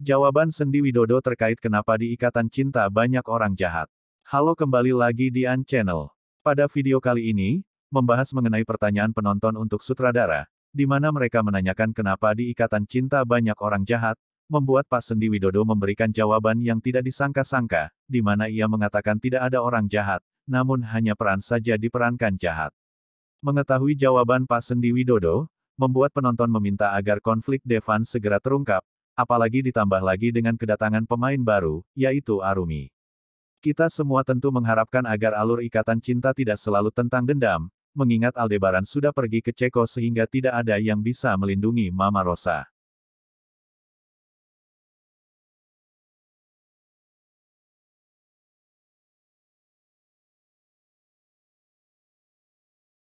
Jawaban Sendi Widodo terkait kenapa di ikatan cinta banyak orang jahat. Halo kembali lagi di An Channel. Pada video kali ini, membahas mengenai pertanyaan penonton untuk sutradara, di mana mereka menanyakan kenapa di ikatan cinta banyak orang jahat, membuat Pak Sendi Widodo memberikan jawaban yang tidak disangka-sangka, di mana ia mengatakan tidak ada orang jahat, namun hanya peran saja diperankan jahat. Mengetahui jawaban Pak Sendi Widodo, membuat penonton meminta agar konflik Devan segera terungkap, apalagi ditambah lagi dengan kedatangan pemain baru, yaitu Arumi. Kita semua tentu mengharapkan agar alur ikatan cinta tidak selalu tentang dendam, mengingat Aldebaran sudah pergi ke Ceko sehingga tidak ada yang bisa melindungi Mama Rosa.